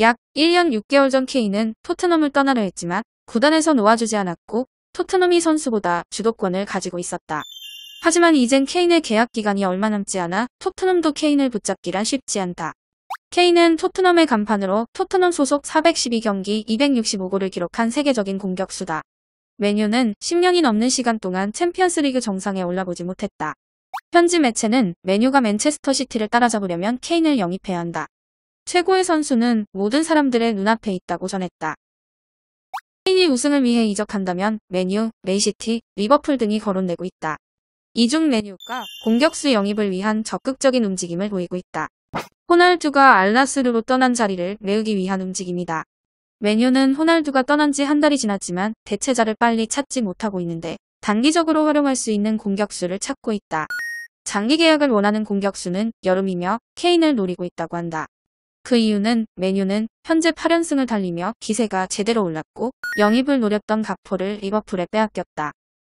약 1년 6개월 전 케인은 토트넘을 떠나려 했지만 구단에서 놓아주지 않았고 토트넘이 선수보다 주도권을 가지고 있었다. 하지만 이젠 케인의 계약 기간이 얼마 남지 않아 토트넘도 케인을 붙잡기란 쉽지 않다. 케인은 토트넘의 간판으로 토트넘 소속 412경기 265골을 기록한 세계적인 공격수다. 메뉴는 10년이 넘는 시간 동안 챔피언스리그 정상에 올라보지 못했다. 현지 매체는 메뉴가 맨체스터 시티를 따라잡으려면 케인을 영입해야 한다. 최고의 선수는 모든 사람들의 눈앞에 있다고 전했다. 케인이 우승을 위해 이적한다면 맨유, 맨시티, 리버풀 등이 거론되고 있다. 이중 메뉴가 공격수 영입을 위한 적극적인 움직임을 보이고 있다. 호날두가 알라스르로 떠난 자리를 메우기 위한 움직임이다. 메뉴는 호날두가 떠난 지 한 달이 지났지만 대체자를 빨리 찾지 못하고 있는데 단기적으로 활용할 수 있는 공격수를 찾고 있다. 장기 계약을 원하는 공격수는 여름이며 케인을 노리고 있다고 한다. 그 이유는 메뉴는 현재 8연승을 달리며 기세가 제대로 올랐고 영입을 노렸던 가포를 리버풀에 빼앗겼다.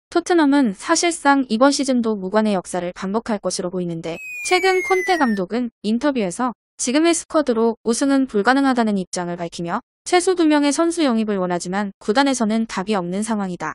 토트넘은 사실상 이번 시즌도 무관의 역사를 반복할 것으로 보이는데 최근 콘테 감독은 인터뷰에서 지금의 스쿼드로 우승은 불가능하다는 입장을 밝히며 최소 2명의 선수 영입을 원하지만 구단에서는 답이 없는 상황이다.